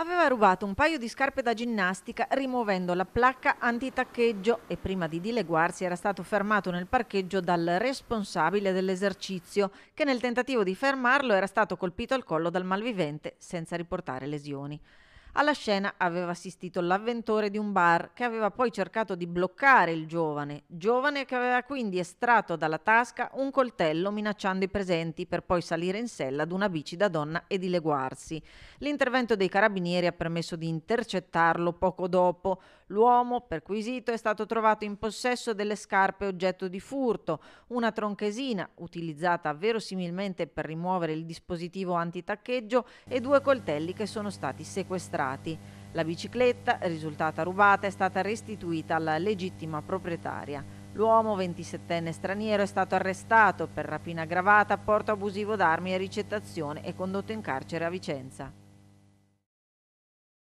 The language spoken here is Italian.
aveva rubato un paio di scarpe da ginnastica rimuovendo la placca antitaccheggio e prima di dileguarsi era stato fermato nel parcheggio dal responsabile dell'esercizio che nel tentativo di fermarlo era stato colpito al collo dal malvivente senza riportare lesioni. Alla scena aveva assistito l'avventore di un bar che aveva poi cercato di bloccare il giovane, giovane che aveva quindi estratto dalla tasca un coltello minacciando i presenti per poi salire in sella ad una bici da donna e dileguarsi. L'intervento dei carabinieri ha permesso di intercettarlo poco dopo. L'uomo, perquisito, è stato trovato in possesso delle scarpe oggetto di furto, una tronchesina utilizzata verosimilmente per rimuovere il dispositivo antitaccheggio e due coltelli che sono stati sequestrati sequestrati. La bicicletta, risultata rubata, è stata restituita alla legittima proprietaria. L'uomo, 27enne straniero, è stato arrestato per rapina aggravata, porto abusivo d'armi e ricettazione e condotto in carcere a Vicenza.